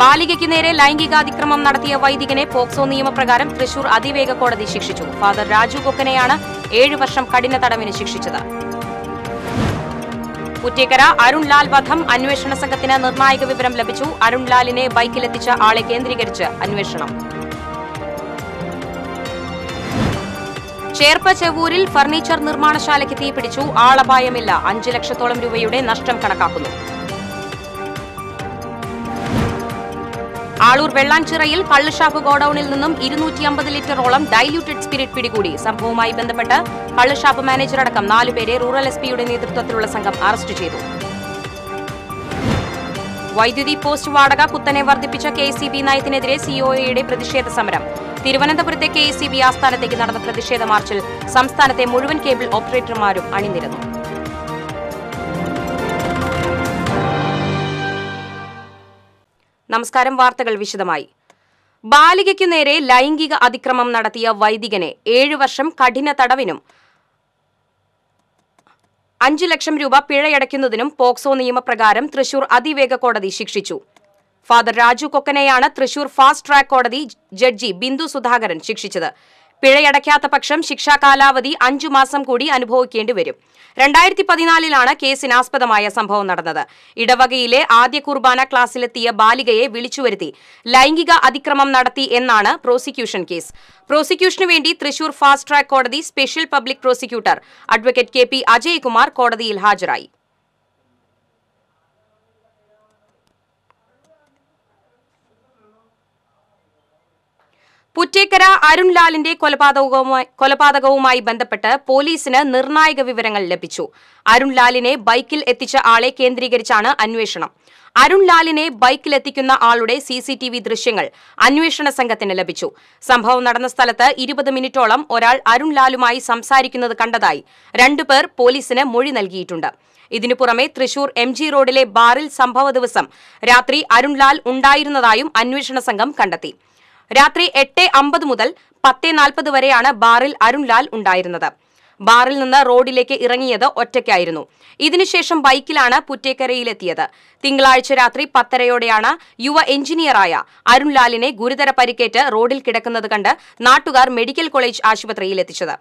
ബാലികയ്ക്ക് നേരെ ലൈംഗികാതിക്രമം നടത്തിയ വൈദികനെ പോക്സോ നിയമപ്രകാരം തൃശൂർ അതിവേഗ കോടതി ശിക്ഷിച്ചു ഫാദർ രാജു കൊക്കനെയാണ് ഏഴു വർഷം കഠിന തടവിന് ശിക്ഷിച്ചത് അരുൺ അരുൺലാൽ വധം അന്വേഷണ സംഘത്തിന് നിർണായക വിവരം ലഭിച്ചു ലാലിനെ ബൈക്കിലെത്തിച്ച ആളെ കേന്ദ്രീകരിച്ച് അന്വേഷണം ചേർപ്പ ചെവൂരിൽ ഫർണിച്ചർ നിർമ്മാണശാലയ്ക്ക് തീപിടിച്ചു ആളപായമില്ല അഞ്ച് ലക്ഷത്തോളം രൂപയുടെ നഷ്ടം കണക്കാക്കുന്നു ആളൂർ വെള്ളാഞ്ചിറയിൽ കള്ളുഷാപ്പ് ഗോഡൌണിൽ നിന്നും ഇരുന്നൂറ്റി അമ്പത് ലിറ്ററോളം ഡൈല്യൂട്ടഡ് സ്പിരിറ്റ് പിടികൂടി സംഭവവുമായി ബന്ധപ്പെട്ട് കള്ളുഷാപ്പ് മാനേജറടക്കം നാലുപേരെ റൂറൽ എസ് പിയുടെ നേതൃത്വത്തിലുള്ള സംഘം അറസ്റ്റ് ചെയ്തു വൈദ്യുതി പോസ്റ്റ് വാടക കുത്തനെ വർദ്ധിപ്പിച്ച കെ സി ബി നയത്തിനെതിരെ സിഒഎയുടെ പ്രതിഷേധ സമരം തിരുവനന്തപുരത്തെ കെ സി ബി ആസ്ഥാനത്തേക്ക് നടന്ന പ്രതിഷേധ മാർച്ചിൽ സംസ്ഥാനത്തെ മുഴുവൻ കേബിൾ ഓപ്പറേറ്റർമാരും അണിനിരന്നു നമസ്കാരം വാർത്തകൾ വിശദമായി ബാലികയ്ക്കു നേരെ ലൈംഗിക അതിക്രമം നടത്തിയ വൈദികനെ ഏഴു വർഷം കഠിന തടവിനും അഞ്ചു ലക്ഷം രൂപ പിഴയടയ്ക്കുന്നതിനും പോക്സോ നിയമപ്രകാരം തൃശൂർ അതിവേഗ കോടതി ശിക്ഷിച്ചു ഫാദർ രാജു കൊക്കനെയാണ് തൃശൂർ ഫാസ്റ്റ് ട്രാക്ക് കോടതി ജഡ്ജി ബിന്ദു സുധാകരൻ ശിക്ഷിച്ചത് പിഴയടയ്ക്കാത്ത പക്ഷം ശിക്ഷാ കാലാവധി അഞ്ചു മാസം കൂടി അനുഭവിക്കേണ്ടി വരും രണ്ടായിരത്തി പതിനാലിലാണ് കേസിനാസ്പദമായ സംഭവം നടന്നത് ഇടവകയിലെ ആദ്യ കുർബാന ക്ലാസ്സിലെത്തിയ ബാലികയെ വിളിച്ചുവരുത്തി ലൈംഗിക അതിക്രമം നടത്തി എന്നാണ് പ്രോസിക്യൂഷൻ കേസ് പ്രോസിക്യൂഷനു വേണ്ടി തൃശൂർ ഫാസ്റ്റ് ട്രാക്ക് കോടതി special public prosecutor advocate K P Ajaykumar കോടതിയിൽ ഹാജരായി പുറ്റേക്കര അരുൺലാലിന്റെ കൊലപാതകവുമായി കൊലപാതകവുമായി ബന്ധപ്പെട്ട് പോലീസിന് നിർണായക വിവരങ്ങൾ ലഭിച്ചു അരുൺലാലിനെ ബൈക്കിൽ എത്തിച്ച ആളെ കേന്ദ്രീകരിച്ചാണ് അന്വേഷണം അരുൺലാലിനെ ബൈക്കിലെത്തിക്കുന്ന ആളുടെ സി സി ടി വി ദൃശ്യങ്ങൾ അന്വേഷണ സംഘത്തിന് ലഭിച്ചു സംഭവം നടന്ന സ്ഥലത്ത് ഇരുപത് മിനിറ്റോളം ഒരാൾ അരുൺലാലുമായി സംസാരിക്കുന്നത് കണ്ടതായി രണ്ടുപേർ പോലീസിന് മൊഴി നൽകിയിട്ടുണ്ട് ഇതിനു പുറമെ തൃശൂർ എം ജി റോഡിലെ ബാറിൽ സംഭവ ദിവസം രാത്രി അരുൺലാൽ ഉണ്ടായിരുന്നതായും അന്വേഷണ സംഘം കണ്ടെത്തി രാത്രി എട്ട് അമ്പത് മുതൽ പത്ത് നാൽപ്പത് വരെയാണ് ബാറിൽ അരുൺലാൽ ഉണ്ടായിരുന്നത് ബാറിൽ നിന്ന് റോഡിലേക്ക് ഇറങ്ങിയത് ഒറ്റയ്ക്കായിരുന്നു ഇതിനുശേഷം ബൈക്കിലാണ് പുറ്റേക്കരയിലെത്തിയത് തിങ്കളാഴ്ച രാത്രി പത്തരയോടെയാണ് യുവ എഞ്ചിനീയറായ അരുൺലാലിനെ ഗുരുതര പരിക്കേറ്റ് റോഡിൽ കിടക്കുന്നത് കണ്ട് നാട്ടുകാർ മെഡിക്കൽ കോളേജ് ആശുപത്രിയിലെത്തിച്ചത്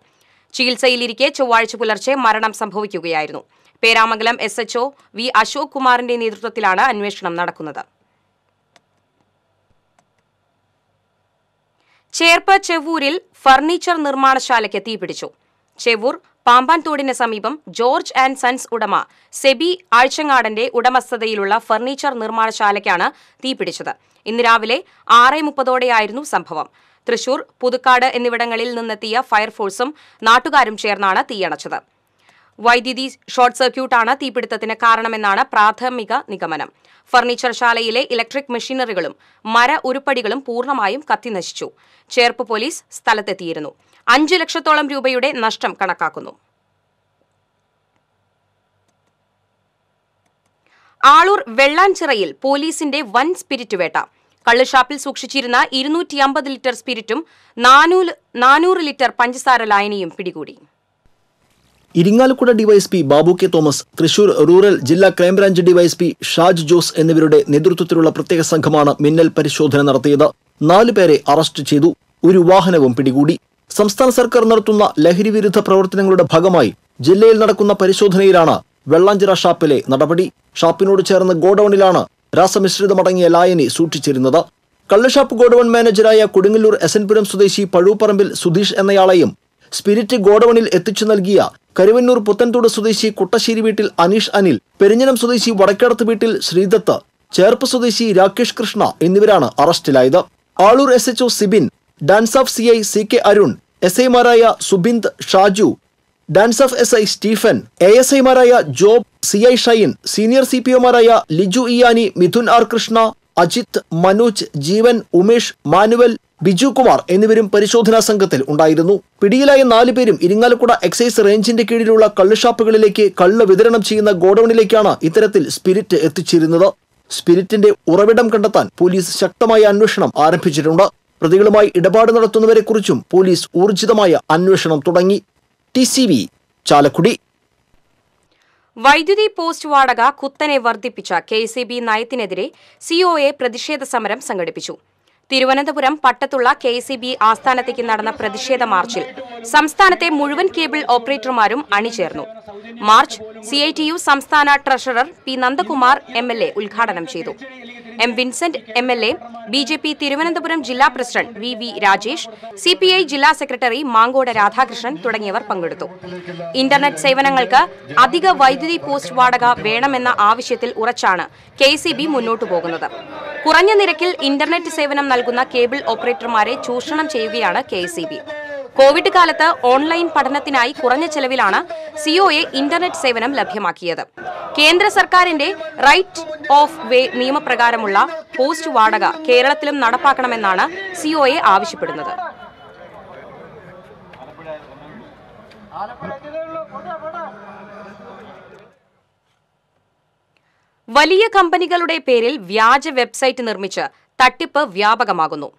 ചികിത്സയിലിരിക്കെ ചൊവ്വാഴ്ച പുലർച്ചെ മരണം സംഭവിക്കുകയായിരുന്നു Peramangalam S HO V Ashok കുമാറിന്റെ നേതൃത്വത്തിലാണ് അന്വേഷണം നടക്കുന്നത് ചേർപ്പ ചെവൂരിൽ ഫർണിച്ചർ നിർമ്മാണശാലയ്ക്ക് തീപിടിച്ചു ചെവൂർ പാമ്പാൻതോടിന് സമീപം ജോർജ് ആൻഡ് സൺസ് ഉടമ സെബി ആഴ്ചങ്ങാടന്റെ ഉടമസ്ഥതയിലുള്ള ഫർണിച്ചർ നിർമ്മാണശാലയ്ക്കാണ് തീപിടിച്ചത് ഇന്ന് രാവിലെ ആറ് മുപ്പതോടെയായിരുന്നു സംഭവം തൃശൂർ പുതുക്കാട് എന്നിവിടങ്ങളിൽ നിന്നെത്തിയ ഫയർഫോഴ്സും നാട്ടുകാരും ചേർന്നാണ് തീയണച്ചത് വൈദ്യുതി ഷോർട്ട് സർക്യൂട്ടാണ് തീപിടുത്തത്തിന് കാരണമെന്നാണ് പ്രാഥമിക നിഗമനം ഫർണിച്ചർ ശാലയിലെ ഇലക്ട്രിക് മെഷീനറികളും മര ഉരുപ്പടികളും പൂർണ്ണമായും കത്തിനശിച്ചു ചേർപ്പ് പോലീസ് സ്ഥലത്തെത്തിയിരുന്നു അഞ്ചു ലക്ഷത്തോളം രൂപയുടെ നഷ്ടം കണക്കാക്കുന്നു ആളൂർ വെള്ളാഞ്ചിറയിൽ പോലീസിന്റെ വൻ സ്പിരിറ്റ് വേട്ട കള്ളുഷാപ്പിൽ സൂക്ഷിച്ചിരുന്ന ഇരുന്നൂറ്റി ലിറ്റർ സ്പിരിറ്റും നാനൂറ് ലിറ്റർ പഞ്ചസാര ലായനിയും പിടികൂടി Irinjalakuda DYSP Babu K Thomas Thrissur rural ജില്ലാ ക്രൈംബ്രാഞ്ച് ഡിവൈഎസ്പി ഷാജ് ജോസ് എന്നിവരുടെ നേതൃത്വത്തിലുള്ള പ്രത്യേക സംഘമാണ് മിന്നൽ പരിശോധന നടത്തിയത് നാലു പേരെ അറസ്റ്റ് ചെയ്തു ഒരു വാഹനവും പിടികൂടി സംസ്ഥാന സർക്കാർ നടത്തുന്ന ലഹരി വിരുദ്ധ പ്രവർത്തനങ്ങളുടെ ഭാഗമായി ജില്ലയിൽ നടക്കുന്ന പരിശോധനയിലാണ് വെള്ളാഞ്ചിറ ഷാപ്പിലെ നടപടി ഷാപ്പിനോട് ചേർന്ന ഗോഡൌണിലാണ് രാസമിശ്രിതമടങ്ങിയ ലായനി സൂക്ഷിച്ചിരുന്നത് കള്ളുഷാപ്പ് ഗോഡൌൺ മാനേജരായ കൊടുങ്ങല്ലൂർ എസ് സ്വദേശി പഴൂപ്പറമ്പിൽ സുധീഷ് എന്നയാളെയും സ്പിരിറ്റ് ഗോഡവണിൽ എത്തിച്ചു നൽകിയ കരുവന്നൂർ പുത്തൻതോട് സ്വദേശി കുട്ടശ്ശേരി വീട്ടിൽ അനീഷ് അനിൽ പെരിഞ്ഞനം സ്വദേശി വടക്കടത്ത് വീട്ടിൽ ശ്രീദത്ത് ചേർപ്പ് സ്വദേശി രാകേഷ് കൃഷ്ണ എന്നിവരാണ് അറസ്റ്റിലായത് Aloor S HO Sibin DANSAF C I C K Arun S ഐമാരായ Subind Shaju DANSAF S I Stephen A S ഐമാരായ Job C I Shine senior C P ഒമാരായ ലിജു ഇയാനി മിഥുൻ ആർ കൃഷ്ണ അജിത് മനോജ് ജീവൻ ഉമേഷ് മാനുവൽ ബിജു കുമാർ എന്നിവരും പരിശോധനാ സംഘത്തിൽ ഉണ്ടായിരുന്നു പിടിയിലായ നാലുപേരും ഇരിങ്ങാലക്കുട എക്സൈസ് റേഞ്ചിന്റെ കീഴിലുള്ള കള്ളുഷാപ്പുകളിലേക്ക് കള്ള് വിതരണം ചെയ്യുന്ന ഗോഡൌണിലേക്കാണ് ഇത്തരത്തിൽ സ്പിരിറ്റ് എത്തിച്ചിരുന്നത് സ്പിരിറ്റിന്റെ ഉറവിടം കണ്ടെത്താൻ പോലീസ് ശക്തമായ അന്വേഷണം ആരംഭിച്ചിട്ടുണ്ട് പ്രതികളുമായി ഇടപാട് നടത്തുന്നവരെക്കുറിച്ചും പോലീസ് ഊർജിതമായ അന്വേഷണം തുടങ്ങി ടി സി വി ചാലക്കുടി വൈദ്യുതി പോസ്റ്റ് വാടക കുത്തനെ വർദ്ധിപ്പിച്ച കെ സി ബി നയത്തിനെതിരെ സിഒഎ പ്രതിഷേധ സമരം സംഘടിപ്പിച്ചു തിരുവനന്തപുരം പട്ടത്തുള്ള കെ സി ബി ആസ്ഥാനത്തേക്ക് നടന്ന പ്രതിഷേധ മാർച്ചിൽ സംസ്ഥാനത്തെ മുഴുവൻ കേബിൾ ഓപ്പറേറ്റർമാരും അണിചേർന്നു മാർച്ച് സി സംസ്ഥാന ട്രഷറർ പി നന്ദകുമാർ എം ഉദ്ഘാടനം ചെയ്തു M Vincent M L A B J P Thiruvananthapuram ജില്ലാ president V V Rajesh C P I ജില്ലാ സെക്രട്ടറി മാങ്കോട് രാധാകൃഷ്ണൻ തുടങ്ങിയവർ പങ്കെടുത്തു ഇന്റർനെറ്റ് സേവനങ്ങൾക്ക് അധിക വൈദ്യുതി പോസ്റ്റ് വാടക വേണമെന്ന ആവശ്യത്തിൽ ഉറച്ചാണ് കെ സി ബി മുന്നോട്ടു പോകുന്നത് കുറഞ്ഞ നിരക്കിൽ ഇന്റർനെറ്റ് സേവനം നൽകുന്ന കേബിൾ ഓപ്പറേറ്റർമാരെ ചൂഷണം ചെയ്യുകയാണ് കെ സി ബി കോവിഡ് കാലത്ത് ഓൺലൈൻ പഠനത്തിനായി കുറഞ്ഞ ചെലവിലാണ് സിഒയെ ഇന്റർനെറ്റ് സേവനം ലഭ്യമാക്കിയത് കേന്ദ്ര സർക്കാരിന്റെ റൈറ്റ് ഓഫ് വേ നിയമപ്രകാരമുള്ള പോസ്റ്റ് വാടക കേരളത്തിലും നടപ്പാക്കണമെന്നാണ് സിഒയെ ആവശ്യപ്പെടുന്നത് വലിയ കമ്പനികളുടെ പേരിൽ വ്യാജ വെബ്സൈറ്റ് നിർമ്മിച്ച് തട്ടിപ്പ് വ്യാപകമാകുന്നു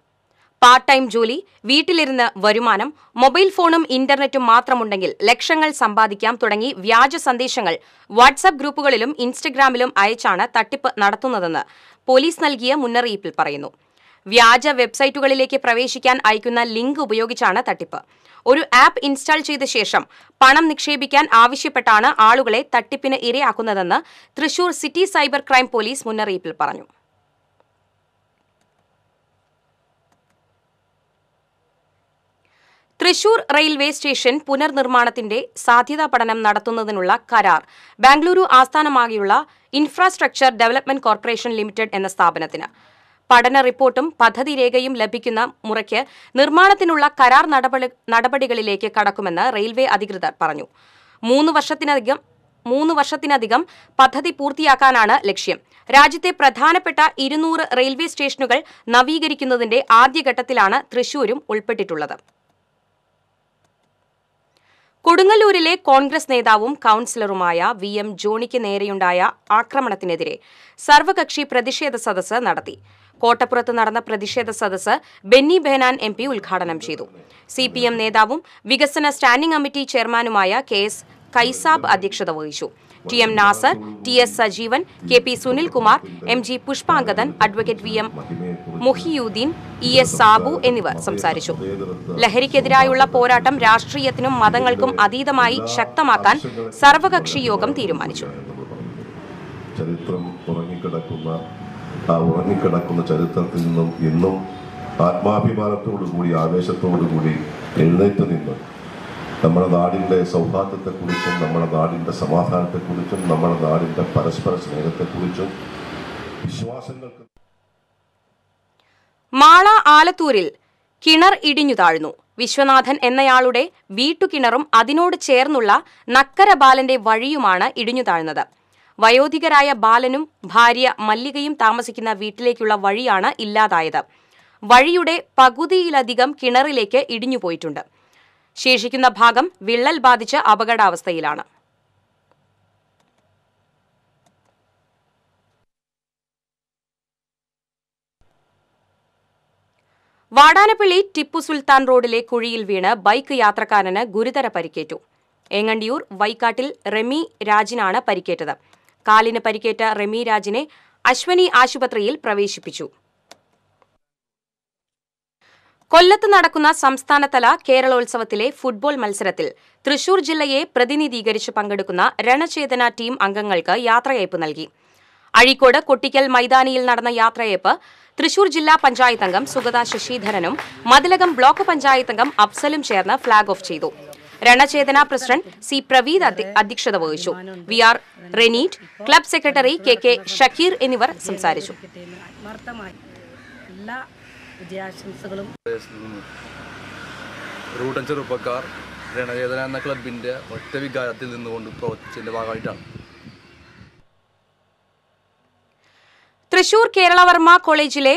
പാർട്ട് ടൈം ജോലി വീട്ടിലിരുന്ന് വരുമാനം മൊബൈൽ ഫോണും ഇന്റർനെറ്റും മാത്രമുണ്ടെങ്കിൽ ലക്ഷങ്ങൾ സമ്പാദിക്കാം തുടങ്ങി വ്യാജ സന്ദേശങ്ങൾ വാട്സപ്പ് ഗ്രൂപ്പുകളിലും ഇൻസ്റ്റഗ്രാമിലും അയച്ചാണ് തട്ടിപ്പ് നടത്തുന്നതെന്ന് പോലീസ് നൽകിയ മുന്നറിയിപ്പിൽ പറയുന്നു വ്യാജ വെബ്സൈറ്റുകളിലേക്ക് പ്രവേശിക്കാൻ അയക്കുന്ന ലിങ്ക് ഉപയോഗിച്ചാണ് തട്ടിപ്പ് ഒരു ആപ്പ് ഇൻസ്റ്റാൾ ചെയ്ത ശേഷം പണം നിക്ഷേപിക്കാൻ ആവശ്യപ്പെട്ടാണ് ആളുകളെ തട്ടിപ്പിന് ഇരയാക്കുന്നതെന്ന് Thrissur city cyber crime police മുന്നറിയിപ്പിൽ പറഞ്ഞു തൃശൂർ റെയിൽവേ സ്റ്റേഷൻ പുനർനിർമ്മാണത്തിന്റെ സാധ്യതാ പഠനം നടത്തുന്നതിനുള്ള കരാർ ബാംഗ്ലൂരു ആസ്ഥാനമാകിയുള്ള ഇൻഫ്രാസ്ട്രക്ചർ ഡെവലപ്മെന്റ് കോർപ്പറേഷൻ ലിമിറ്റഡ് എന്ന സ്ഥാപനത്തിന് പഠന റിപ്പോർട്ടും പദ്ധതി രേഖയും ലഭിക്കുന്ന മുറയ്ക്ക് നിർമ്മാണത്തിനുള്ള കരാർ നടപടികളിലേക്ക് കടക്കുമെന്ന് റെയിൽവേ അധികൃതർ പറഞ്ഞു മൂന്ന് വർഷത്തിനധികം മൂന്ന് വർഷത്തിനധികം പദ്ധതി പൂർത്തിയാക്കാനാണ് ലക്ഷ്യം രാജ്യത്തെ പ്രധാനപ്പെട്ട ഇരുന്നൂറ് റെയിൽവേ സ്റ്റേഷനുകൾ നവീകരിക്കുന്നതിന്റെ ആദ്യഘട്ടത്തിലാണ് തൃശൂരും ഉൾപ്പെട്ടിട്ടുള്ളത് കൊടുങ്ങല്ലൂരിലെ കോൺഗ്രസ് നേതാവും കൌൺസിലറുമായ വി എം ജോണിക്ക് നേരെയുണ്ടായ ആക്രമണത്തിനെതിരെ സർവകക്ഷി പ്രതിഷേധ സദസ്സ് നടത്തി കോട്ടപ്പുറത്ത് നടന്ന പ്രതിഷേധ സദസ്സ് ബെന്നി ബെഹനാൻ എം പി ഉദ്ഘാടനം ചെയ്തു സി പി എം നേതാവും വികസന സ്റ്റാൻഡിംഗ് കമ്മിറ്റി ചെയർമാനുമായ കെ എസ് കൈസാബ് അധ്യക്ഷത വഹിച്ചു T M Nasar T S Sajeevan K P Sunilkumar M G Pushpangadan advocate V M Muhiyuddin E S Sabu എന്നിവർ സംസാരിച്ചു ലഹരിക്കെതിരായുള്ള പോരാട്ടം രാഷ്ട്രീയത്തിനും മതങ്ങൾക്കും അതീതമായി ശക്തമാക്കാൻ സർവകക്ഷി യോഗം തീരുമാനിച്ചു ചരിത്രം ഉറങ്ങിക്കിടക്കുന്ന ആ ഉറങ്ങിക്കിടക്കുന്ന ചരിത്രത്തിൽ നിന്നും ഇന്നും ആത്മാഭിമാനത്തോടു കൂടി ആവേശത്തോടു കൂടി എഴുന്നേറ്റ് നിന്ന് നമ്മുടെ നാടിൻ്റെ സൗഹാർദ്ദത്തെക്കുറിച്ചും നമ്മുടെ നാടിൻ്റെ സമാധാനത്തെക്കുറിച്ചും നമ്മുടെ നാടിൻ്റെ പരസ്പര സ്നേഹത്തെക്കുറിച്ചും വിശ്വാസങ്ങൾക്ക് മാള ആലത്തൂരിൽ കിണർ ഇടിഞ്ഞു താഴ്ന്നു വിശ്വനാഥൻ എന്നയാളുടെ വീട്ടുകിണറും അതിനോട് ചേർന്നുള്ള നക്കര ബാലന്റെ വഴിയുമാണ് ഇടിഞ്ഞു താഴ്ന്നത് വയോധികരായ ബാലനും ഭാര്യ മല്ലികയും താമസിക്കുന്ന വീട്ടിലേക്കുള്ള വഴിയാണ് ഇല്ലാതായത് വഴിയുടെ പകുതിയിലധികം കിണറിലേക്ക് ഇടിഞ്ഞുപോയിട്ടുണ്ട് ശേഷിക്കുന്ന ഭാഗം വിള്ളൽ ബാധിച്ച് അപകടാവസ്ഥയിലാണ് വാടാനപ്പള്ളി ടിപ്പു സുൽത്താൻ റോഡിലെ കുഴിയിൽ വീണ് ബൈക്ക് യാത്രക്കാരന് ഗുരുതര പരിക്കേറ്റു എങ്ങണ്ടിയൂർ വൈക്കാട്ടിൽ റെമി രാജിനാണ് പരിക്കേറ്റത് കാലിന് പരിക്കേറ്റ റെമി രാജിനെ അശ്വനി ആശുപത്രിയിൽ പ്രവേശിപ്പിച്ചു കൊല്ലത്ത് നടക്കുന്ന സംസ്ഥാനതല കേരളോത്സവത്തിലെ ഫുട്ബോൾ മത്സരത്തിൽ തൃശൂർ ജില്ലയെ പ്രതിനിധീകരിച്ച് പങ്കെടുക്കുന്ന രണചേതന ടീം അംഗങ്ങൾക്ക് യാത്രയയപ്പ് നൽകി അഴീക്കോട് കൊട്ടിക്കൽ മൈതാനിയിൽ നടന്ന യാത്രയയപ്പ് തൃശൂർ ജില്ലാ പഞ്ചായത്ത് അംഗം സുഗത ശശിധരനും മതിലകം ബ്ലോക്ക് പഞ്ചായത്ത് അംഗം അഫ്സലും ചേർന്ന് ഫ്ളാഗ് ഓഫ് ചെയ്തു രണചേതന പ്രസിഡന്റ് സി പ്രവീദ് അധ്യക്ഷത വഹിച്ചു V R Reneet club secretary K K Shakeer എന്നിവർ സംസാരിച്ചു വിജയാശംസകളും റൂട്ടൻ ചെറുപ്പക്കാർ രണവേദന എന്ന ക്ലബിന്റെ ഒറ്റ വികാരത്തിൽ നിന്നുകൊണ്ട് പ്രവർത്തിച്ചതിന്റെ ഭാഗമായിട്ടാണ് തൃശൂർ കേരളവർമ്മ കോളേജിലെ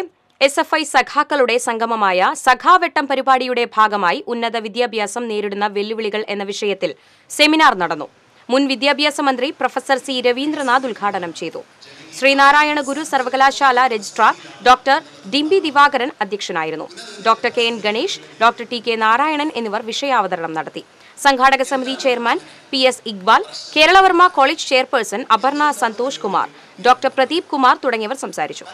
എസ് എഫ് ഐ സഖാക്കളുടെ സംഗമമായ സഖാവെട്ടം പരിപാടിയുടെ ഭാഗമായി ഉന്നത വിദ്യാഭ്യാസം നേരിടുന്ന വെല്ലുവിളികൾ എന്ന വിഷയത്തിൽ സെമിനാർ നടന്നു മുൻ വിദ്യാഭ്യാസ മന്ത്രി പ്രൊഫസർ സി രവീന്ദ്രനാഥ് ഉദ്ഘാടനം ചെയ്തു ശ്രീനാരായണ ഗുരു സർവകലാശാല രജിസ്ട്രാർ ഡോക്ടർ ഡിംബി ദിവാകരൻ അധ്യക്ഷനായിരുന്നു doctor K N Ganesh doctor T K Narayanan എന്നിവർ വിഷയാവതരണം നടത്തി സംഘാടക സമിതി chairman P S Iqbal Keralavarma college chairperson Aparna Santhosh Kumar doctor Pradeep Kumar തുടങ്ങിയവർ സംസാരിച്ചു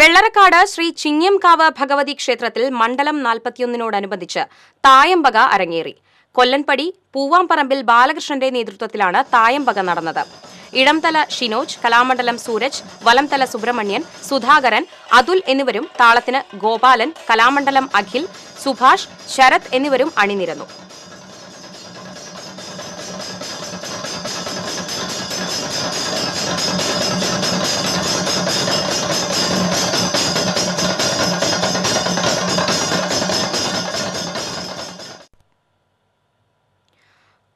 വെള്ളറക്കാട് ശ്രീ ചിങ്ങംകാവ് ഭഗവതി ക്ഷേത്രത്തിൽ മണ്ഡലം നാൽപ്പത്തിയൊന്നിനോടനുബന്ധിച്ച് തായമ്പക അരങ്ങേറി കൊല്ലൻപടി പൂവാംപറമ്പിൽ ബാലകൃഷ്ണന്റെ നേതൃത്വത്തിലാണ് തായമ്പക നടന്നത് ഇടംതല ഷിനോജ് കലാമണ്ഡലം സൂരജ് വലംതല സുബ്രഹ്മണ്യൻ സുധാകരൻ അതുൽ എന്നിവരും താളത്തിന് ഗോപാലൻ കലാമണ്ഡലം അഖിൽ സുഭാഷ് ശരത് എന്നിവരും അണിനിരന്നു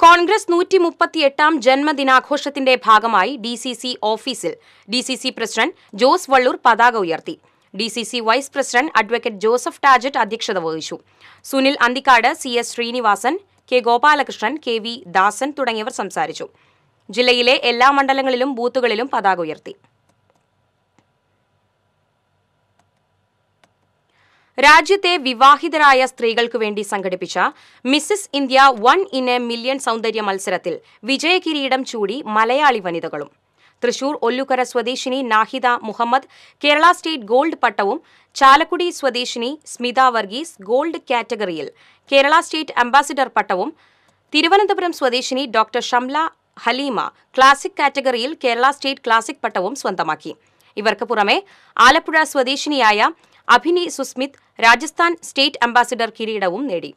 കോൺഗ്രസ് നൂറ്റി മുപ്പത്തിയെട്ടാം ജന്മദിനാഘോഷത്തിന്റെ ഭാഗമായി ഡി സി സി ഓഫീസിൽ D C C president Jose Vallur പതാക ഉയർത്തി D C C vice president advocate Joseph Tajet അധ്യക്ഷത വഹിച്ചു Sunil Anthikkad C S Srinivasan K Gopalakrishnan K V Dasan തുടങ്ങിയവർ സംസാരിച്ചു ജില്ലയിലെ എല്ലാ മണ്ഡലങ്ങളിലും ബൂത്തുകളിലും പതാക ഉയർത്തി രാജ്യത്തെ വിവാഹിതരായ സ്ത്രീകൾക്കു വേണ്ടി സംഘടിപ്പിച്ച Mrs India one in a million സൗന്ദര്യ മത്സരത്തിൽ വിജയകിരീടം ചൂടി മലയാളി വനിതകളും തൃശൂർ ഒല്ലുക്കര സ്വദേശിനി നാഹിദ മുഹമ്മദ് കേരള സ്റ്റേറ്റ് ഗോൾഡ് പട്ടവും ചാലക്കുടി സ്വദേശിനി സ്മിത വർഗീസ് ഗോൾഡ് കാറ്റഗറിയിൽ കേരള സ്റ്റേറ്റ് അംബാസിഡർ പട്ടവും തിരുവനന്തപുരം സ്വദേശിനി ഡോക്ടർ ഷംല ഹലീമ ക്ലാസിക് കാറ്റഗറിയിൽ കേരള സ്റ്റേറ്റ് ക്ലാസിക് പട്ടവും സ്വന്തമാക്കി ഇവർക്ക് പുറമെ ആലപ്പുഴ സ്വദേശിനിയായ അഭിനി സുസ്മിത് രാജസ്ഥാൻ സ്റ്റേറ്റ് അംബാസിഡർ കിരീടവും നേടി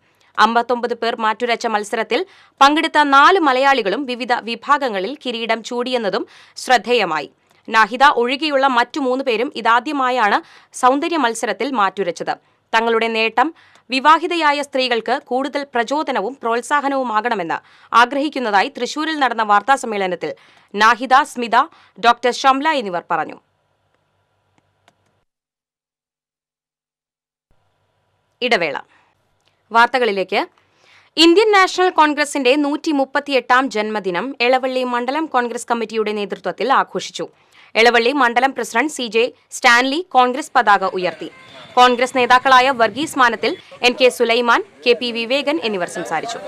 അമ്പത്തൊമ്പത് പേർ മാറ്റുരച്ച മത്സരത്തിൽ പങ്കെടുത്ത നാല് മലയാളികളും വിവിധ വിഭാഗങ്ങളിൽ കിരീടം ചൂടിയെന്നതും ശ്രദ്ധേയമായി നാഹിദ ഒഴികെയുള്ള മറ്റു മൂന്ന് പേരും ഇതാദ്യമായാണ് സൗന്ദര്യ മത്സരത്തിൽ മാറ്റുരച്ചത് തങ്ങളുടെ നേട്ടം വിവാഹിതയായ സ്ത്രീകൾക്ക് കൂടുതൽ പ്രചോദനവും പ്രോത്സാഹനവുമാകണമെന്ന് ആഗ്രഹിക്കുന്നതായി തൃശൂരിൽ നടന്ന വാർത്താസമ്മേളനത്തിൽ നാഹിദ സ്മിത ഡോക്ടർ ഷംല എന്നിവർ പറഞ്ഞു ഇടവേള വാർത്തകളിലേക്ക് ഇന്ത്യൻ നാഷണൽ കോൺഗ്രസിന്റെ നൂറ്റി മുപ്പത്തിയെട്ടാം ജന്മദിനം എളവള്ളി മണ്ഡലം കോൺഗ്രസ് കമ്മിറ്റിയുടെ നേതൃത്വത്തിൽ ആഘോഷിച്ചു എളവള്ളി മണ്ഡലം president C J Stanley Congress പതാക ഉയർത്തി കോൺഗ്രസ് നേതാക്കളായ Varghese Manathil N K Sulaiman K P Vivekan എന്നിവർ സംസാരിച്ചു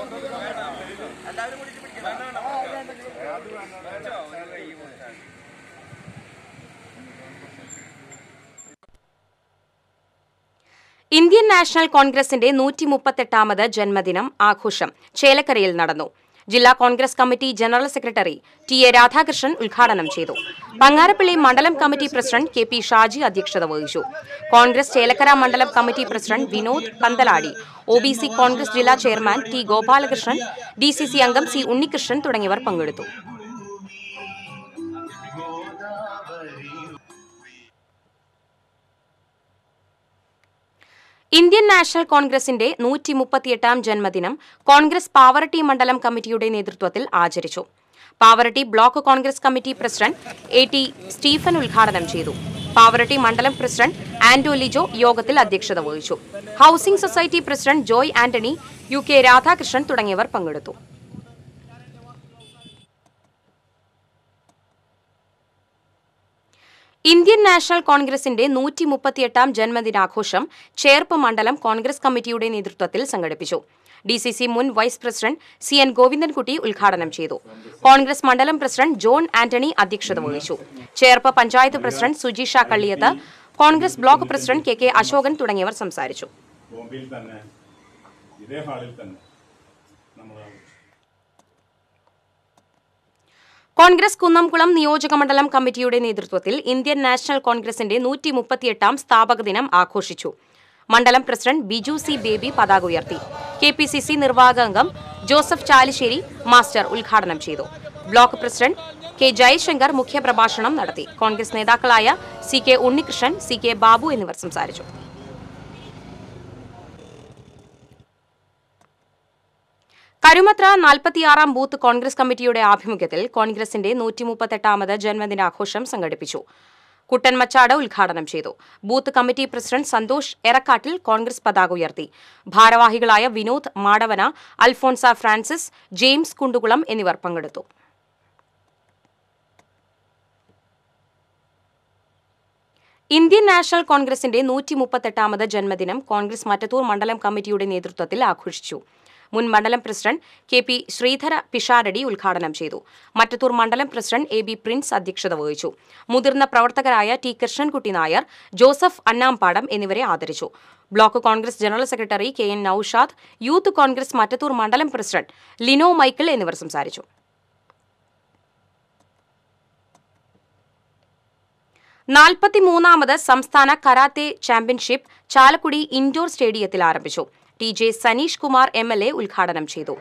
ഇന്ത്യൻ നാഷണൽ കോൺഗ്രസിന്റെ നൂറ്റി മുപ്പത്തെട്ടാമത് ജന്മദിനം ആഘോഷം ചേലക്കരയിൽ നടന്നു ജില്ലാ Congress committee general secretary T A Radhakrishnan ഉദ്ഘാടനം ചെയ്തു പങ്ങാരപ്പള്ളി മണ്ഡലം committee president K P Shaji അധ്യക്ഷത വഹിച്ചു കോൺഗ്രസ് ചേലക്കര മണ്ഡലം committee president Vinod Panthaladi O B C Congress ജില്ലാ chairman T Gopalakrishnan D C C അംഗം സി ഉണ്ണികൃഷ്ണൻ തുടങ്ങിയവർ പങ്കെടുത്തു ഇന്ത്യൻ നാഷണൽ കോൺഗ്രസിന്റെ നൂറ്റി മുപ്പത്തിയെട്ടാം ജന്മദിനം കോൺഗ്രസ് പാവറട്ടി മണ്ഡലം കമ്മിറ്റിയുടെ നേതൃത്വത്തിൽ ആചരിച്ചു Pavaratty block Congress committee president A T Stephen ഉദ്ഘാടനം ചെയ്തു പാവറട്ടി മണ്ഡലം പ്രസിഡന്റ് ആന്റോ ലിജോ യോഗത്തിൽ അധ്യക്ഷത വഹിച്ചു housing society president Joy Antony U K Radhakrishnan തുടങ്ങിയവർ പങ്കെടുത്തു ഇന്ത്യൻ നാഷണൽ കോൺഗ്രസിന്റെ നൂറ്റി മുപ്പത്തിയെട്ടാം ജന്മദിനാഘോഷം ചേർപ്പ് മണ്ഡലം കോൺഗ്രസ് കമ്മിറ്റിയുടെ നേതൃത്വത്തിൽ സംഘടിപ്പിച്ചു ഡി സി സി മുൻ vice president C N Govindankutty ഉദ്ഘാടനം ചെയ്തു കോൺഗ്രസ് മണ്ഡലം പ്രസിഡന്റ് ജോൺ ആന്റണി അധ്യക്ഷത വഹിച്ചു Cherpu panchayat president Sujisha Kalliyath Congress block president K K Ashokan തുടങ്ങിയവർ സംസാരിച്ചു ഇതേ ഹാളിൽ തന്നെ കോൺഗ്രസ് കുന്നംകുളം നിയോജകമണ്ഡലം കമ്മിറ്റിയുടെ നേതൃത്വത്തിൽ ഇന്ത്യൻ നാഷണൽ കോൺഗ്രസിന്റെ നൂറ്റി മുപ്പത്തിയെട്ടാം സ്ഥാപക ദിനം ആഘോഷിച്ചു മണ്ഡലം പ്രസിഡന്റ് ബിജു സി ബേബി പതാക ഉയർത്തി കെ പി സി സി നിർവാഹകാംഗം ജോസഫ് ചാലിശ്ശേരി മാസ്റ്റർ ഉദ്ഘാടനം ചെയ്തു ബ്ലോക്ക് പ്രസിഡന്റ് കെ ജയശങ്കർ മുഖ്യപ്രഭാഷണം നടത്തി കോൺഗ്രസ് നേതാക്കളായ C K Unnikrishnan C K Babu എന്നിവർ സംസാരിച്ചു കരുമത്ര നാൽപ്പത്തിയാറാം ബൂത്ത് കോൺഗ്രസ് കമ്മിറ്റിയുടെ ആഭിമുഖ്യത്തിൽ കോൺഗ്രസിന്റെ നൂറ്റിമുപ്പത്തെട്ടാമത് ജന്മദിനാഘോഷം സംഘടിപ്പിച്ചു കുട്ടൻമച്ചാട് ഉദ്ഘാടനം ചെയ്തു booth committee president Santhosh Erakkattil Congress പതാക ഉയർത്തി ഭാരവാഹികളായ വിനോദ് മാടവന അൽഫോൺസ ഫ്രാൻസിസ് ജെയിംസ് കുണ്ടുകുളം എന്നിവർ പങ്കെടുത്തു ഇന്ത്യൻ നാഷണൽ കോൺഗ്രസിന്റെ നൂറ്റി മുപ്പത്തെട്ടാമത് ജന്മദിനം കോൺഗ്രസ് മറ്റത്തൂർ മണ്ഡലം കമ്മിറ്റിയുടെ നേതൃത്വത്തിൽ ആഘോഷിച്ചു മുൻ മണ്ഡലം president K P Sreedhara Pisharody ഉദ്ഘാടനം ചെയ്തു മറ്റത്തൂർ മണ്ഡലം പ്രസിഡന്റ് എ ബി പ്രിൻസ് അധ്യക്ഷത വഹിച്ചു മുതിർന്ന പ്രവർത്തകരായ ടി കൃഷ്ണൻകുട്ടി നായർ ജോസഫ് അന്നാംപാടം എന്നിവരെ ആദരിച്ചു block Congress general secretary K N Noushad youth Congress Mattathur മണ്ഡലം പ്രസിഡന്റ് ലിനോ മൈക്കിൾ എന്നിവർ സംസാരിച്ചു നാൽപ്പത്തിമൂന്നാമത് സംസ്ഥാന കരാത്തെ ചാമ്പ്യൻഷിപ്പ് ചാലക്കുടി ഇൻഡോർ സ്റ്റേഡിയത്തിൽ ആരംഭിച്ചു T J Saneesh Kumar M L A ഉദ്ഘാടനം ചെയ്തു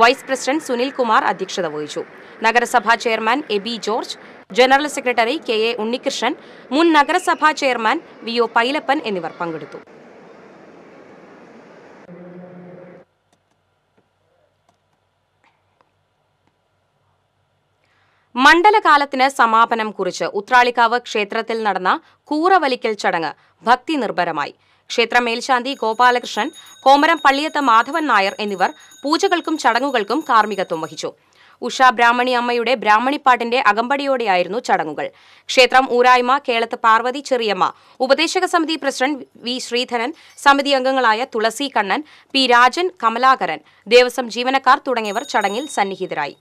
വൈസ് പ്രസിഡന്റ് സുനിൽ കുമാർ അധ്യക്ഷത വഹിച്ചു നഗരസഭാ chairman Abi George general secretary K A Unnikrishnan മുൻ നഗരസഭാ ചെയർമാൻ വി ഒ പൈലപ്പൻ എന്നിവർ പങ്കെടുത്തു മണ്ഡലകാലത്തിന് സമാപനം കുറിച്ച് ഉത്രാളിക്കാവ് ക്ഷേത്രത്തിൽ നടന്ന കൂറവലിക്കൽ ചടങ്ങ് ഭക്തി നിർഭരമായി ക്ഷേത്ര മേൽശാന്തി ഗോപാലകൃഷ്ണൻ കോമരം പള്ളിയത്ത് മാധവൻ നായർ എന്നിവർ പൂജകൾക്കും ചടങ്ങുകൾക്കും കാർമ്മികത്വം വഹിച്ചു ഉഷ ബ്രാഹ്മണി അമ്മയുടെ ബ്രാഹ്മണിപ്പാട്ടിന്റെ അകമ്പടിയോടെയായിരുന്നു ചടങ്ങുകൾ ക്ഷേത്രം ഊരായ്മ കേളത്ത് പാർവതി ചെറിയമ്മ ഉപദേശക സമിതി പ്രസിഡന്റ് വി ശ്രീധരൻ സമിതി അംഗങ്ങളായ തുളസി കണ്ണൻ പി രാജൻ കമലാകരൻ ദേവസ്വം ജീവനക്കാർ തുടങ്ങിയവർ ചടങ്ങിൽ സന്നിഹിതരായി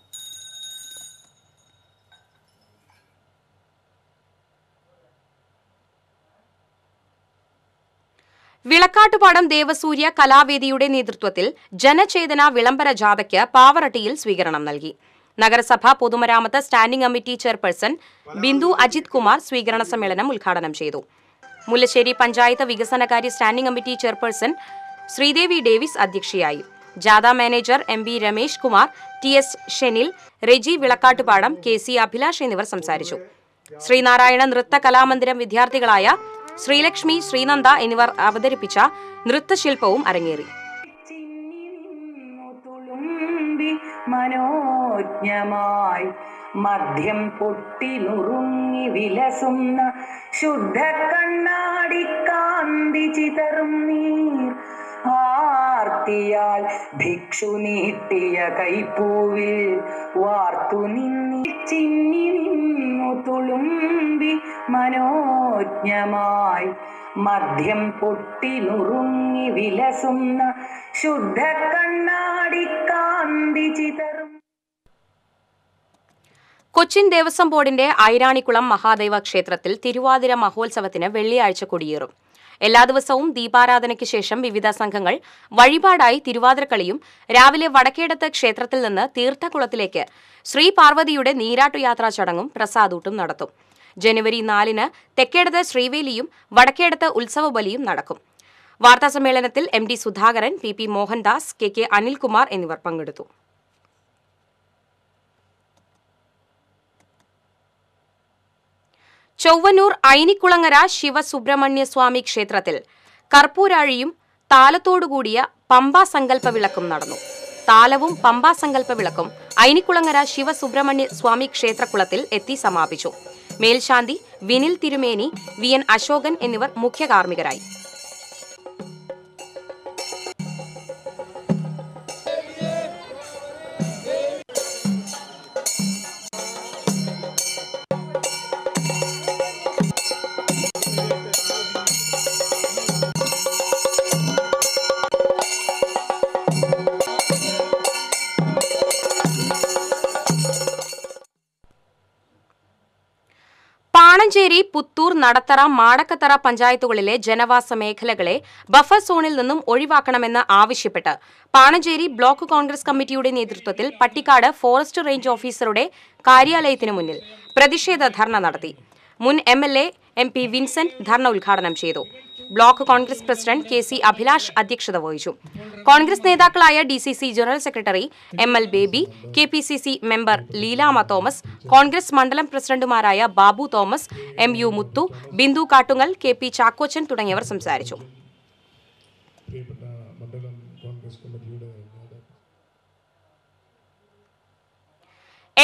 വിളക്കാട്ടുപാടം ദേവസൂര്യ കലാവേദിയുടെ നേതൃത്വത്തിൽ ജനചേതന വിളംബര ജാഥയ്ക്ക് പാവറട്ടിയിൽ സ്വീകരണം നൽകി നഗരസഭ പൊതുമരാമത്ത് standing committee chairperson Bindu Ajith Kumar സ്വീകരണ സമ്മേളനം ഉദ്ഘാടനം ചെയ്തു മുല്ലശ്ശേരി പഞ്ചായത്ത് വികസനകാര്യ standing committee chairperson Sreedevi Davis അധ്യക്ഷയായി ജാഥ manager M B Ramesh Kumar T S Shenil Reji Vilakkattupadam K C Abhilash എന്നിവർ സംസാരിച്ചു ശ്രീനാരായണ നൃത്ത കലാമന്ദിരം വിദ്യാർത്ഥികളായ ശ്രീലക്ഷ്മി ശ്രീനന്ദ എന്നിവർ അവതരിപ്പിച്ച നൃത്തശില്പവും അരങ്ങേറി മനോജ്ഞമായി മദ്യം പൊട്ടി നുറുങ്ങി വിലസുന്ന ശുദ്ധ കണ്ണാടി കാന്തി ചിതറും നീർ വാർത്തിയാൽ ഭിക്ഷു നീട്ടിയ കൈപ്പൂവിൽ വാർത്തു നിന്നി ചിന്നി നിന്നു തുളുമ്പി മനോജ്ഞമായി മദ്യം നുറുങ്ങി വിലസുന്ന ശുദ്ധ കണ്ണാടി കാന്തി ചിതറും കൊച്ചിൻ ദേവസ്വം ബോർഡിന്റെ ഐരാണിക്കുളം മഹാദേവ ക്ഷേത്രത്തിൽ തിരുവാതിര മഹോത്സവത്തിന് വെള്ളിയാഴ്ച കൊടിയേറും എല്ലാ ദിവസവും ദീപാരാധനയ്ക്ക് ശേഷം വിവിധ സംഘങ്ങൾ വഴിപാടായി തിരുവാതിരക്കളിയും രാവിലെ വടക്കേടത്ത് ക്ഷേത്രത്തിൽ നിന്ന് തീർത്ഥകുളത്തിലേക്ക് ശ്രീ പാർവതിയുടെ നീരാട്ടുയാത്രാ ചടങ്ങും പ്രസാദൂട്ടും നടത്തും ജനുവരി നാലിന് തെക്കേടത്ത് ശ്രീവേലിയും വടക്കേടത്ത് ഉത്സവബലിയും നടക്കും വാർത്താസമ്മേളനത്തിൽ M D Sudhakaran P P Mohandas K K Anilkumar എന്നിവർ പങ്കെടുത്തു ചൊവ്വന്നൂർ ഐനിക്കുളങ്ങര ശിവസുബ്രഹ്മണ്യസ്വാമി ക്ഷേത്രത്തിൽ കർപ്പൂരാഴിയും താലത്തോടുകൂടിയ പമ്പാ സങ്കല്പ വിളക്കും നടന്നു താലവും പമ്പാ സങ്കല്പ വിളക്കും ഐനിക്കുളങ്ങര ശിവസുബ്രഹ്മണ്യ സ്വാമി ക്ഷേത്രകുളത്തിൽ എത്തി സമാപിച്ചു മേൽശാന്തി വിനിൽ തിരുമേനി വി എൻ അശോകൻ എന്നിവർ മുഖ്യകാർമ്മികരായി കാണഞ്ചേരി പുത്തൂർ നടത്തറ മാടക്കത്തറ പഞ്ചായത്തുകളിലെ ജനവാസ മേഖലകളെ ബഫർ സോണിൽ നിന്നും ഒഴിവാക്കണമെന്ന് ആവശ്യപ്പെട്ട് പാണഞ്ചേരി ബ്ലോക്ക് കോൺഗ്രസ് കമ്മിറ്റിയുടെ നേതൃത്വത്തിൽ പട്ടിക്കാട് ഫോറസ്റ്റ് റേഞ്ച് ഓഫീസറുടെ കാര്യാലയത്തിന് മുന്നിൽ പ്രതിഷേധ ധർണ നടത്തി മുൻ M L A M P Vincent ധർണ ഉദ്ഘാടനം ചെയ്തു block Congress president K C Abhilash അധ്യക്ഷത വഹിച്ചു കോൺഗ്രസ് നേതാക്കളായ D C C general secretary M L Baby K P C C member Leelamma Thomas Congress മണ്ഡലം പ്രസിഡന്റുമാരായ Babu Thomas M U Muthu Bindu Kattungal K P Chackochan തുടങ്ങിയവർ സംസാരിച്ചു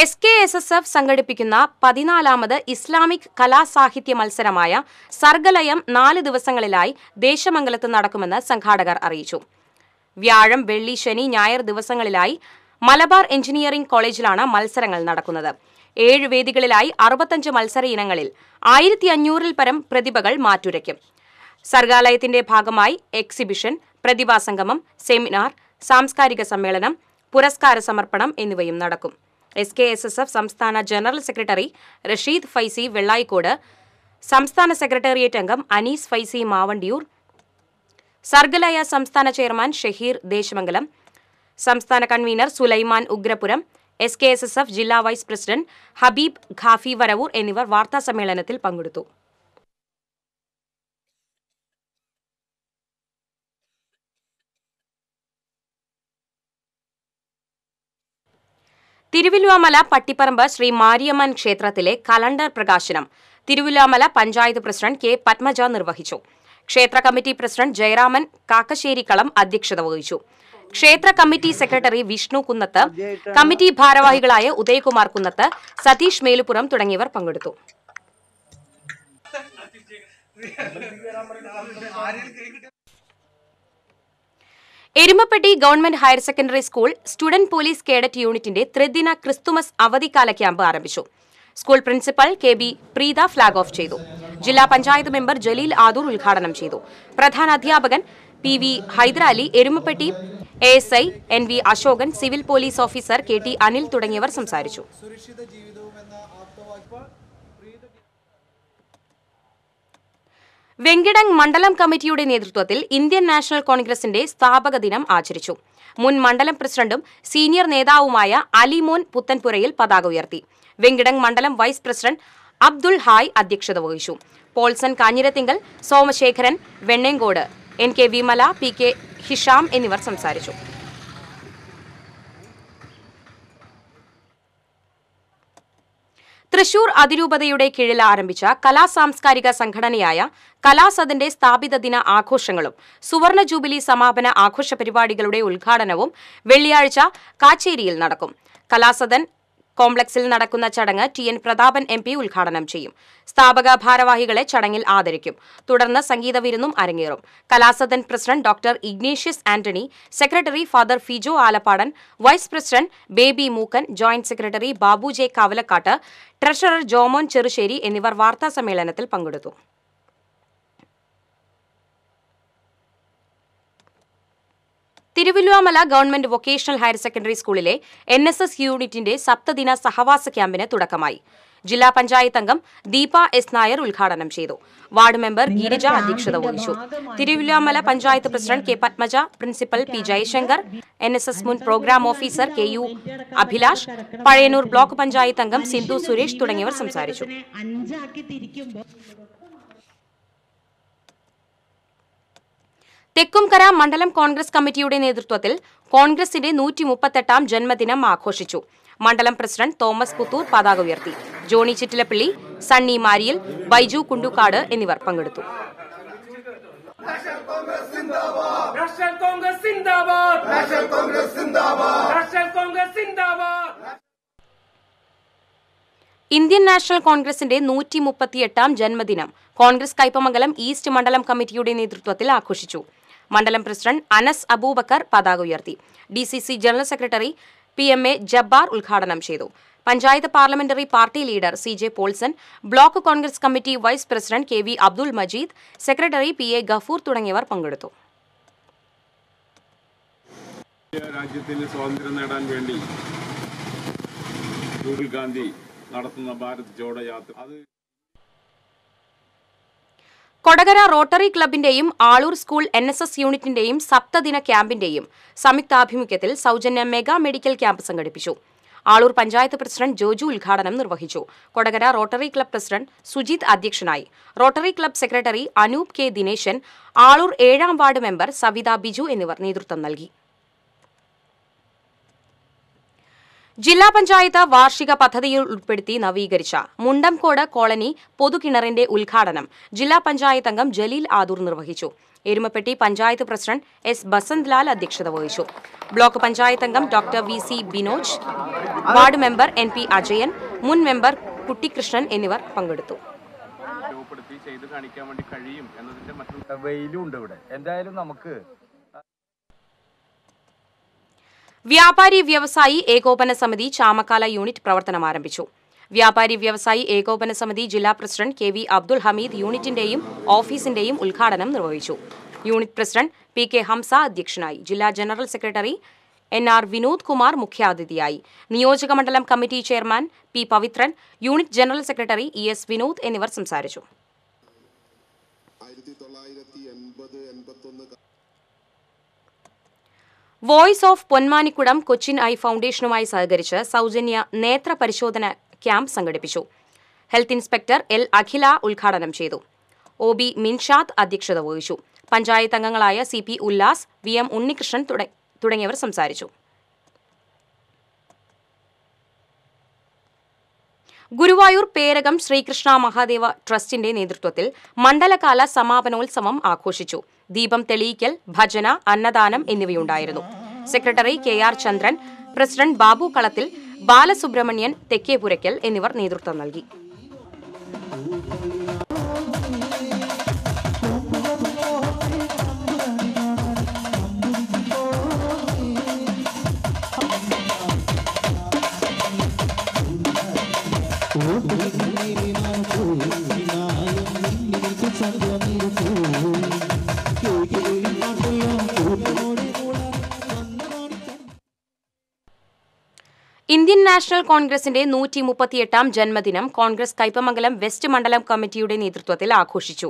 S K S S F സംഘടിപ്പിക്കുന്ന പതിനാലാമത് ഇസ്ലാമിക് കലാസാഹിത്യ മത്സരമായ സർഗലയം നാല് ദിവസങ്ങളിലായി ദേശമംഗലത്ത് നടക്കുമെന്ന് സംഘാടകർ അറിയിച്ചു വ്യാഴം വെള്ളി ശനി ഞായർ ദിവസങ്ങളിലായി മലബാർ എഞ്ചിനീയറിംഗ് കോളേജിലാണ് മത്സരങ്ങൾ നടക്കുന്നത് ഏഴ് വേദികളിലായി അറുപത്തഞ്ച് മത്സര ഇനങ്ങളിൽ ആയിരത്തി അഞ്ഞൂറിൽ പരം പ്രതിഭകൾ മാറ്റുരയ്ക്കും സർഗാലയത്തിന്റെ ഭാഗമായി എക്സിബിഷൻ പ്രതിഭാസംഗമം സെമിനാർ സാംസ്കാരിക സമ്മേളനം പുരസ്കാര സമർപ്പണം എന്നിവയും നടക്കും S K S S F സംസ്ഥാന ജനറൽ സെക്രട്ടറി റഷീദ് ഫൈസി വെള്ളായിക്കോട് സംസ്ഥാന സെക്രട്ടേറിയറ്റ് അംഗം അനീസ് ഫൈസി മാവണ്ടിയൂർ സർഗലയ സംസ്ഥാന ചെയർമാൻ ഷഹീർ ദേശമംഗലം സംസ്ഥാന convener Sulaiman Ugrapuram S K S S F ജില്ലാ വൈസ് പ്രസിഡന്റ് ഹബീബ് ഖാഫി വരവൂർ എന്നിവർ വാർത്താസമ്മേളനത്തിൽ പങ്കെടുത്തു തിരുവില്ലാമല പട്ടിപ്പറമ്പ് ശ്രീ മാരിയമ്മൻ ക്ഷേത്രത്തിലെ കലണ്ടർ പ്രകാശനം തിരുവില്ലാമല പഞ്ചായത്ത് പ്രസിഡന്റ് കെ പത്മജ നിർവഹിച്ചു ക്ഷേത്ര കമ്മിറ്റി പ്രസിഡന്റ് ജയരാമൻ കാക്കശ്ശേരിക്കളം അധ്യക്ഷത വഹിച്ചു ക്ഷേത്ര committee secretary Vishnu Kunnath committee ഭാരവാഹികളായ ഉദയകുമാർ കുന്നത്ത് സതീഷ് മേലുപുറം തുടങ്ങിയവർ പങ്കെടുത്തു Erumapetty government higher secondary school student police cadet യൂണിറ്റിന്റെ ത്രിദിന ക്രിസ്തുമസ് അവധിക്കാല ക്യാമ്പ് ആരംഭിച്ചു school principal K B Preetha flag off ചെയ്തു ജില്ലാ പഞ്ചായത്ത് മെമ്പർ ജലീൽ ആദൂർ ഉദ്ഘാടനം ചെയ്തു പ്രധാന അധ്യാപകൻ P V Hydrali Erumapetty A S I N V Ashokan civil police officer K T Anil തുടങ്ങിയവർ സംസാരിച്ചു വെങ്കിടങ് മണ്ഡലം കമ്മിറ്റിയുടെ നേതൃത്വത്തിൽ ഇന്ത്യൻ നാഷണൽ കോൺഗ്രസിന്റെ സ്ഥാപക ദിനം ആചരിച്ചു മുൻ മണ്ഡലം പ്രസിഡന്റും സീനിയർ നേതാവുമായ അലിമോൻ പുത്തൻപുരയിൽ പതാക ഉയർത്തി വെങ്കിടങ് മണ്ഡലം വൈസ് പ്രസിഡന്റ് അബ്ദുൾ ഹായ് അധ്യക്ഷത വഹിച്ചു Polson Kanjirathinkal Somasekharan Vennenkode N K Vimala P K Hisham എന്നിവർ സംസാരിച്ചു തൃശൂർ അതിരൂപതയുടെ കീഴിൽ ആരംഭിച്ച കലാ സാംസ്കാരിക സംഘടനയായ കലാസദിന്റെ സ്ഥാപിത ദിന ആഘോഷങ്ങളും സുവർണ ജൂബിലി സമാപന ആഘോഷ പരിപാടികളുടെ ഉദ്ഘാടനവും വെള്ളിയാഴ്ച കാച്ചേരിയിൽ നടക്കും കലാസദൻ കോംപ്ലക്സിൽ നടക്കുന്ന ചടങ്ങ് T N Prathapan M P ഉദ്ഘാടനം ചെയ്യും സ്ഥാപക ഭാരവാഹികളെ ചടങ്ങിൽ ആദരിക്കും തുടർന്ന് സംഗീത വിരുന്നും അരങ്ങേറും Kalasadan president doctor Ignatius Antony secretary father Fijo Alappadan vice president Baby Mookkan joint secretary Babu J Kavalakkad treasurer Jomon Cherussery എന്നിവർ വാർത്താ സമ്മേളനത്തിൽ പങ്കെടുത്തു Thiruvilwamala government vocational higher secondary സ്കൂളിലെ എൻ എസ് എസ് യൂണിറ്റിന്റെ സപ്തദിന സഹവാസ ക്യാമ്പിന് തുടക്കമായി ജില്ലാ പഞ്ചായത്ത് അംഗം ദീപ എസ് നായർ ഉദ്ഘാടനം ചെയ്തു വാർഡ് മെമ്പർ ഗിരിജ അധ്യക്ഷത വഹിച്ചു Thiruvilwamala panchayat president K Padmaja principal P Jayasankar N S S മുൻ programme officer K U Abhilash Pazhayannur block panchayat അംഗം സിന്ധു സുരേഷ് തുടങ്ങിയവർ സംസാരിച്ചു തെക്കുംകര മണ്ഡലം കോൺഗ്രസ് കമ്മിറ്റിയുടെ നേതൃത്വത്തിൽ കോൺഗ്രസിന്റെ നൂറ്റി മുപ്പത്തെട്ടാം ജന്മദിനം ആഘോഷിച്ചു മണ്ഡലം പ്രസിഡന്റ് തോമസ് പുത്തൂർ പതാക ഉയർത്തി ജോണി ചിറ്റിലപ്പള്ളി സണ്ണി മാരിയിൽ ബൈജു കുണ്ടുക്കാട് എന്നിവർ പങ്കെടുത്തു ഇന്ത്യൻ നാഷണൽ കോൺഗ്രസിന്റെ നൂറ്റി മുപ്പത്തിയെട്ടാം ജന്മദിനം കോൺഗ്രസ് കൈപ്പമംഗലം ഈസ്റ്റ് മണ്ഡലം കമ്മിറ്റിയുടെ നേതൃത്വത്തിൽ ആഘോഷിച്ചു മണ്ഡലം പ്രസിഡന്റ് അനസ് അബൂബക്കർ പതാക ഉയർത്തി D general secretary P M A Jabbar ഉദ്ഘാടനം ചെയ്തു panchayat parliamentary party leader C J Polson block Congress committee vice president K V Abdul Majeed secretary P A Gafoor തുടങ്ങിയവർ പങ്കെടുത്തു രാജ്യത്തിന് സ്വാതന്ത്ര്യം നേടാൻ വേണ്ടി രാഹുൽ ഗാന്ധി നടത്തുന്ന ഭാരത് ജോഡ യാത്ര അത് കൊടകര റോട്ടറി ക്ലബിന്റെയും Aloor school N S S യൂണിറ്റിന്റെയും സപ്തദിന ക്യാമ്പിന്റെയും സംയുക്താഭിമുഖ്യത്തിൽ സൗജന്യ മെഗാ മെഡിക്കൽ ക്യാമ്പ് സംഘടിപ്പിച്ചു ആളൂർ പഞ്ചായത്ത് പ്രസിഡന്റ് ജോജു ഉദ്ഘാടനം നിർവഹിച്ചു Kodakara Rotary club president Sujith അധ്യക്ഷനായി Rotary club secretary Anoop K Dineshan Aloor ഏഴാം വാർഡ് മെമ്പർ സവിത ബിജു എന്നിവർ നേതൃത്വം നൽകി ജില്ലാ പഞ്ചായത്ത് വാർഷിക പദ്ധതിയിൽ ഉൾപ്പെടുത്തി നവീകരിച്ച മുണ്ടംകോട് കോളനി പൊതുകിണറിന്റെ ഉദ്ഘാടനം ജില്ലാ പഞ്ചായത്ത് അംഗം ജലീൽ ആദൂർ നിർവഹിച്ചു എരുമപ്പെട്ടി പഞ്ചായത്ത് പ്രസിഡന്റ് എസ് ബസന്ത് ലാൽ അധ്യക്ഷത വഹിച്ചു ബ്ലോക്ക് പഞ്ചായത്ത് അംഗം doctor V C Binoj ward member N P Ajayan മുൻ മെമ്പർ കുട്ടികൃഷ്ണൻ എന്നിവർ പങ്കെടുത്തു വെയിലും ഉണ്ട് ഇവിടെ എന്തായാലും നമുക്ക് വ്യാപാരി വ്യവസായി ഏകോപന സമിതി ചാമക്കാല യൂണിറ്റ് പ്രവർത്തനം ആരംഭിച്ചു വ്യാപാരി വ്യവസായി ഏകോപന സമിതി ജില്ലാ president K V Abdul Hameed യൂണിറ്റിന്റെയും ഓഫീസിന്റെയും ഉദ്ഘാടനം നിർവഹിച്ചു unit president P K Hamsa അധ്യക്ഷനായി ജില്ലാ general secretary N R Vinod Kumar മുഖ്യാതിഥിയായി നിയോജകമണ്ഡലം committee chairman P Pavithran unit general secretary E S Vinod എന്നിവർ സംസാരിച്ചു voice of Ponmanikkudam Cochin eye ഫൗണ്ടേഷനുമായി സഹകരിച്ച് സൗജന്യ നേത്ര പരിശോധന ക്യാമ്പ് സംഘടിപ്പിച്ചു ഹെൽത്ത് ഇൻസ്പെക്ടർ എൽ അഖില ഉദ്ഘാടനം ചെയ്തു ഒ ബി മിൻഷാദ് അധ്യക്ഷത വഹിച്ചു പഞ്ചായത്ത് അംഗങ്ങളായ C P Ullas V M Unnikrishnan തുടങ്ങിയവർ സംസാരിച്ചു ഗുരുവായൂർ പേരകം ശ്രീകൃഷ്ണ മഹാദേവ ട്രസ്റ്റിന്റെ നേതൃത്വത്തിൽ മണ്ഡലകാല സമാപനോത്സവം ആഘോഷിച്ചു ദീപം തെളിയിക്കൽ ഭജന അന്നദാനം എന്നിവയുണ്ടായിരുന്നു secretary K R Chandran president Babu Kalathil Balasubramanian തെക്കേപുരയ്ക്കൽ എന്നിവർ നേതൃത്വം നൽകി നാഷണൽ കോൺഗ്രസിന്റെ നൂറ്റി മുപ്പത്തിയെട്ടാം ജന്മദിനം കോൺഗ്രസ് കൈപ്പമംഗലം വെസ്റ്റ് മണ്ഡലം കമ്മിറ്റിയുടെ നേതൃത്വത്തിൽ ആഘോഷിച്ചു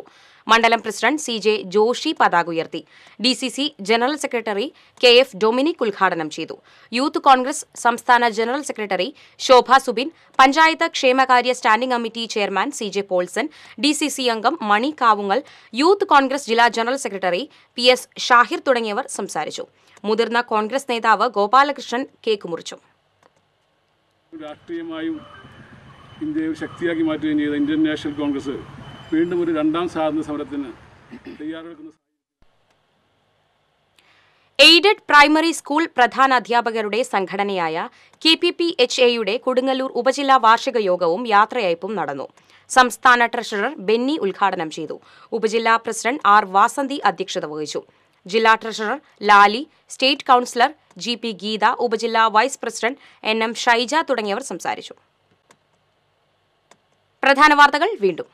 മണ്ഡലം പ്രസിഡന്റ് സി ജെ ജോഷി പതാക ഉയർത്തി D C C general secretary K F Dominic ഉദ്ഘാടനം ചെയ്തു യൂത്ത് കോൺഗ്രസ് സംസ്ഥാന ജനറൽ സെക്രട്ടറി ശോഭ സുബിൻ പഞ്ചായത്ത് ക്ഷേമകാര്യ standing committee chairman C J Polson D C C അംഗം മണി കാവുങ്ങൽ യൂത്ത് കോൺഗ്രസ് ജില്ലാ general secretary P S Shahir തുടങ്ങിയവർ സംസാരിച്ചു മുതിർന്ന കോൺഗ്രസ് നേതാവ് ഗോപാലകൃഷ്ണൻ കേക്ക് മുറിച്ചു രാഷ്ട്രീയമായും ഇന്ത്യയെ ഒരു ശക്തിയാക്കി മാറ്റുകയും ചെയ്ത ഇന്ത്യൻ നാഷണൽ കോൺഗ്രസ് വീണ്ടും ഒരു രണ്ടാം സ്വാതന്ത്ര്യ സമരത്തിന് തയ്യാറെടുക്കുന്ന എയ്ഡഡ് പ്രൈമറി സ്കൂൾ പ്രധാനാധ്യാപകരുടെ സംഘടനയായ കെ പി പി എച്ച് എയുടെ കൊടുങ്ങല്ലൂർ ഉപജില്ലാ വാർഷിക യോഗവും യാത്രയയപ്പും നടന്നു സംസ്ഥാന ട്രഷറർ ബെന്നി ഉദ്ഘാടനം ചെയ്തു ഉപജില്ലാ പ്രസിഡന്റ് ആർ വാസന്തി അധ്യക്ഷത വഹിച്ചു ജില്ലാ treasurer Lali state councillor G P Geetha ഉപജില്ലാ vice president N M Shaija തുടങ്ങിയവർ സംസാരിച്ചു പ്രധാന വാർത്തകൾ വീണ്ടും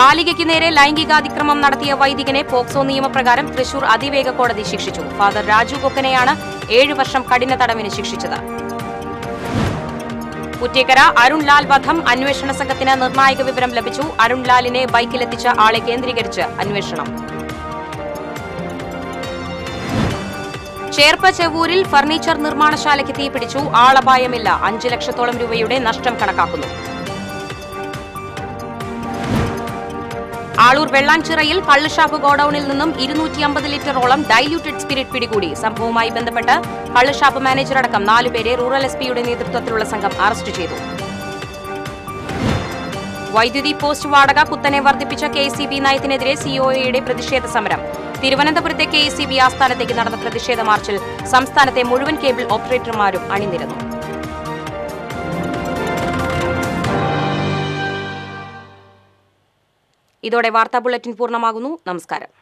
ബാലികയ്ക്ക് നേരെ ലൈംഗികാതിക്രമം നടത്തിയ വൈദികനെ പോക്സോ നിയമപ്രകാരം തൃശൂർ അതിവേഗ കോടതി ശിക്ഷിച്ചു ഫാദർ രാജു കൊക്കനെയാണ് ഏഴ് വർഷം കഠിന തടവിന് ശിക്ഷിച്ചത് കുറ്റിയക്കര അരുൺലാൽ വധം അന്വേഷണ സംഘത്തിന് നിർണായക വിവരം ലഭിച്ചു അരുൺലാലിനെ ബൈക്കിലെത്തിച്ച ആളെ കേന്ദ്രീകരിച്ച് അന്വേഷണം ചേർപ്പചെവൂരിൽ ഫർണിച്ചർ നിർമ്മാണശാലയ്ക്ക് തീപിടിച്ചു ആളപായമില്ല അഞ്ച് ലക്ഷത്തോളം രൂപയുടെ നഷ്ടം കണക്കാക്കുന്നു ആളൂർ വെള്ളാഞ്ചിറയിൽ കള്ളുഷാപ്പ് ഗോഡൌണിൽ നിന്നും ഇരുന്നൂറ്റി അമ്പത് ലിറ്ററോളം ഡൈല്യൂട്ടഡ് സ്പിരിറ്റ് പിടികൂടി സംഭവവുമായി ബന്ധപ്പെട്ട് കള്ളുഷാപ്പ് മാനേജർ അടക്കം നാലുപേരെ റൂറൽ എസ് പിയുടെ നേതൃത്വത്തിലുള്ള സംഘം അറസ്റ്റ് ചെയ്തു വൈദ്യുതി പോസ്റ്റ് വാടക കുത്തനെ വർദ്ധിപ്പിച്ച കെ സി ബി നയത്തിനെതിരെ സിഒഎയുടെ പ്രതിഷേധ സമരം തിരുവനന്തപുരത്തെ കെ സി ബി ആസ്ഥാനത്തേക്ക് നടന്ന പ്രതിഷേധ മാർച്ചിൽ സംസ്ഥാനത്തെ മുഴുവൻ കേബിൾ ഓപ്പറേറ്റർമാരും അണിനിരന്നു ഇതോടെ വാർത്താ ബുള്ളറ്റിൻ പൂർണ്ണമാകുന്നു നമസ്കാരം